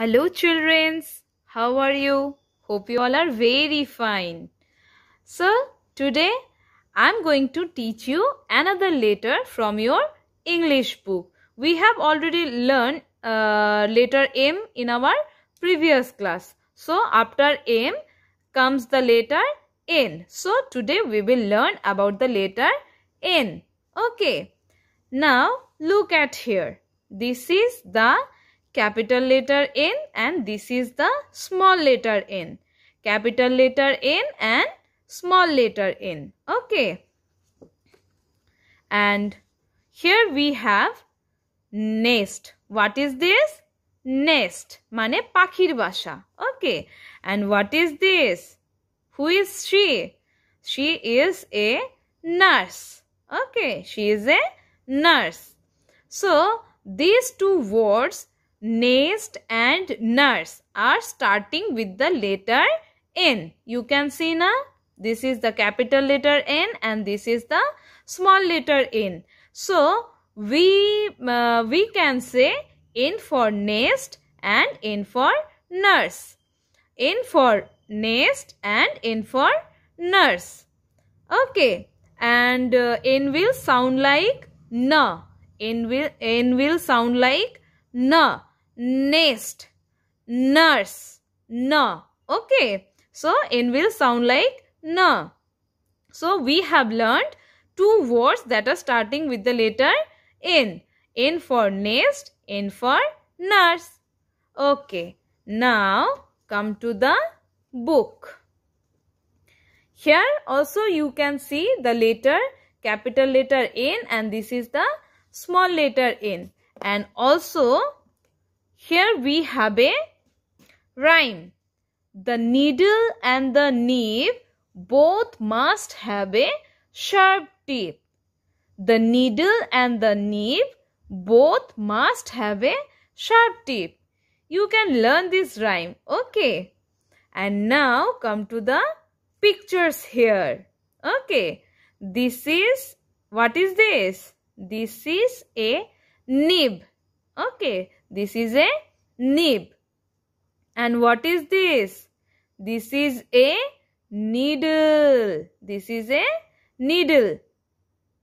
Hello childrens, how are you? Hope you all are very fine. So today I'm going to teach you another letter from your English book. We have already learned uh, letter M in our previous class. So after M comes the letter N. So today we will learn about the letter N. Okay. Now look at here. This is the capital letter N and this is the small letter N. Capital letter N and small letter N. Okay. And here we have nest. What is this? Nest. Mane pakhir basha. Okay. And what is this? Who is she? She is a nurse. Okay. She is a nurse. So, these two words nest and nurse are starting with the letter N. You can see now this is the capital letter N and this is the small letter N. So we, uh, we can say N for nest and N for nurse. N for nest and N for nurse. Okay. And uh, N will sound like na. N will, N will sound like na nest, nurse, na. Okay. So, n will sound like na. So, we have learned two words that are starting with the letter n. in for nest, in for nurse. Okay. Now, come to the book. Here also you can see the letter, capital letter N and this is the small letter N. And also here we have a rhyme. The needle and the nib both must have a sharp tip. The needle and the nib both must have a sharp tip. You can learn this rhyme. Okay. And now come to the pictures here. Okay. This is, what is this? This is a nib. Okay. This is a nib. And what is this? This is a needle. This is a needle.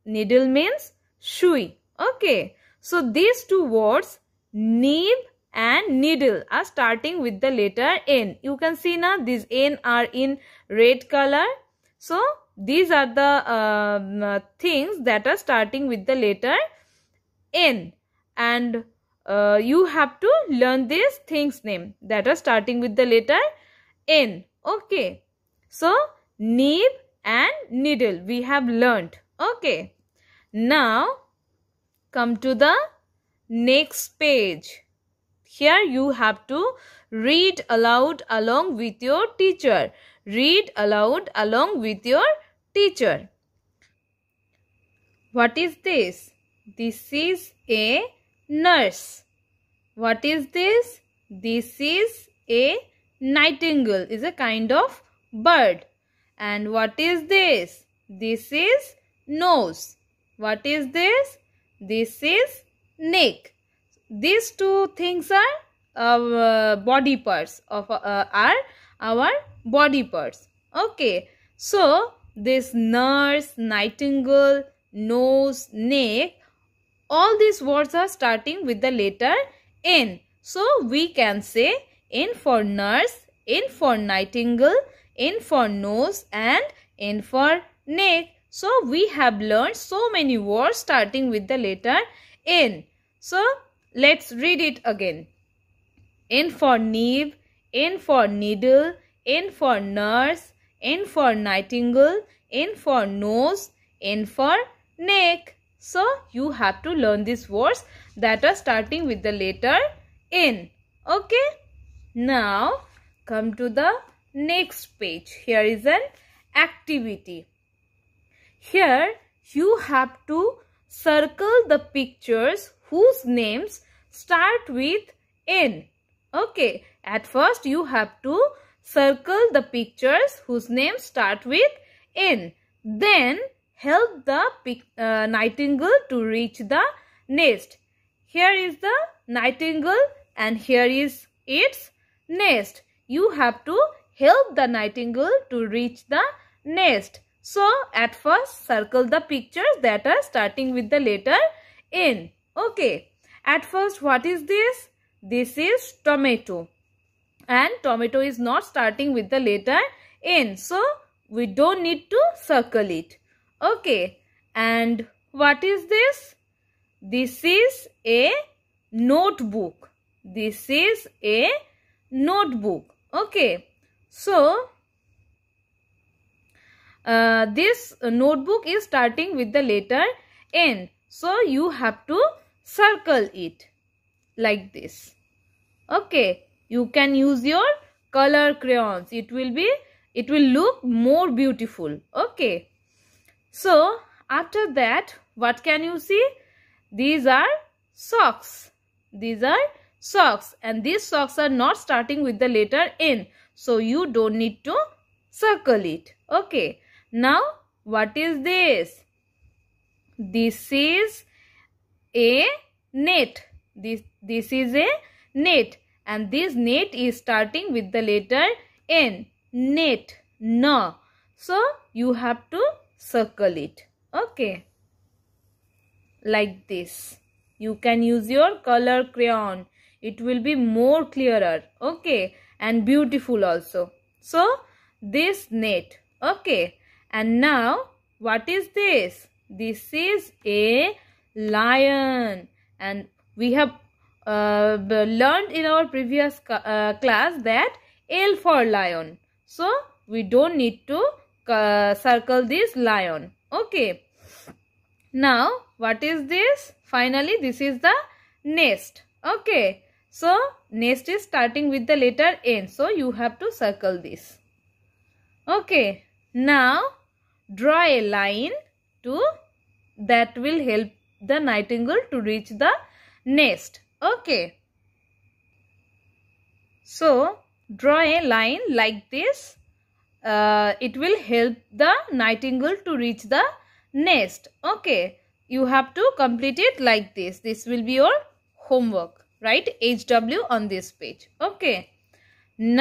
Needle means shui. Okay. So these two words nib and needle are starting with the letter N. You can see now these N are in red color. So these are the uh, things that are starting with the letter N. And uh, you have to learn these things name that are starting with the letter N. Okay. So, nib and needle we have learned. Okay. Now, come to the next page. Here you have to read aloud along with your teacher. Read aloud along with your teacher. What is this? This is a nurse. What is this? This is a nightingale is a kind of bird. And what is this? This is nose. What is this? This is neck. These two things are uh, body parts of uh, are our body parts. Okay. So, this nurse, nightingale, nose, neck all these words are starting with the letter N. So we can say N for nurse, N for nightingale, N for nose and N for neck. So we have learned so many words starting with the letter N. So let's read it again. N for nib, N for needle, N for nurse, N for nightingale, N for nose, N for neck. So, you have to learn these words that are starting with the letter N. Okay. Now, come to the next page. Here is an activity. Here, you have to circle the pictures whose names start with N. Okay. At first, you have to circle the pictures whose names start with N. Then, help the uh, nightingale to reach the nest. Here is the nightingale and here is its nest. You have to help the nightingale to reach the nest. So, at first circle the pictures that are starting with the letter N. Okay. At first what is this? This is tomato. And tomato is not starting with the letter N. So, we don't need to circle it. Okay. And what is this? This is a notebook. This is a notebook. Okay. So, uh, this notebook is starting with the letter N. So, you have to circle it like this. Okay. You can use your color crayons. It will be, it will look more beautiful. Okay. So, after that, what can you see? These are socks. These are socks. And these socks are not starting with the letter N. So, you don't need to circle it. Okay. Now, what is this? This is a net. This, this is a net. And this net is starting with the letter N. Net. No. So, you have to circle it okay like this you can use your color crayon it will be more clearer okay and beautiful also so this net okay and now what is this this is a lion and we have uh, learned in our previous uh, class that L for lion so we don't need to uh, circle this lion okay now what is this finally this is the nest okay so nest is starting with the letter n so you have to circle this okay now draw a line to that will help the nightingale to reach the nest okay so draw a line like this uh, it will help the nightingale to reach the nest okay you have to complete it like this this will be your homework right hw on this page okay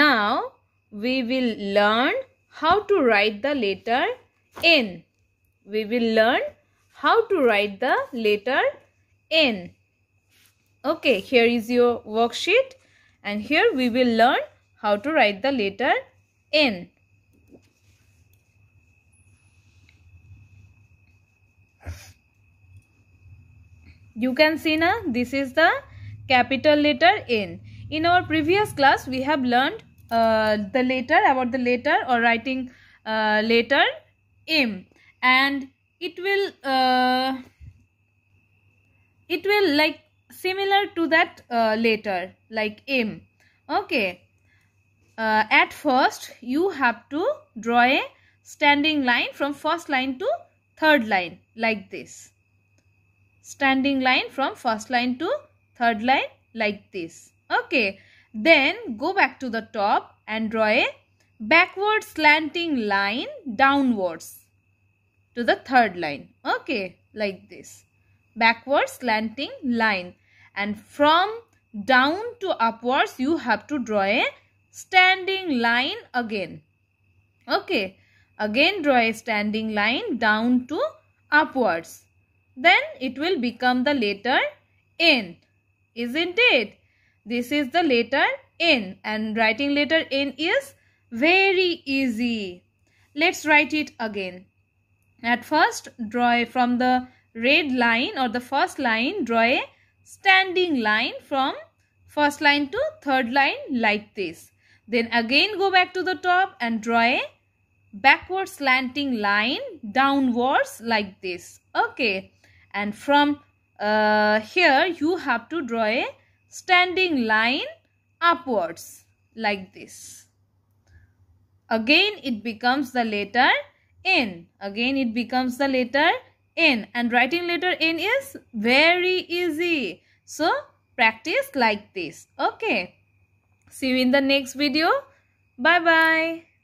now we will learn how to write the letter n we will learn how to write the letter n okay here is your worksheet and here we will learn how to write the letter n You can see now this is the capital letter N. In our previous class we have learned uh, the letter about the letter or writing uh, letter M and it will uh, it will like similar to that uh, letter like M. Okay. Uh, at first you have to draw a standing line from first line to third line like this standing line from first line to third line like this. Okay. Then go back to the top and draw a backward slanting line downwards to the third line. Okay. Like this. Backward slanting line. And from down to upwards you have to draw a standing line again. Okay. Again draw a standing line down to upwards then it will become the letter N. Isn't it? This is the letter N and writing letter N is very easy. Let's write it again. At first, draw from the red line or the first line, draw a standing line from first line to third line like this. Then again go back to the top and draw a backward slanting line downwards like this. Okay and from uh, here you have to draw a standing line upwards like this again it becomes the letter n again it becomes the letter n and writing letter n is very easy so practice like this okay see you in the next video bye bye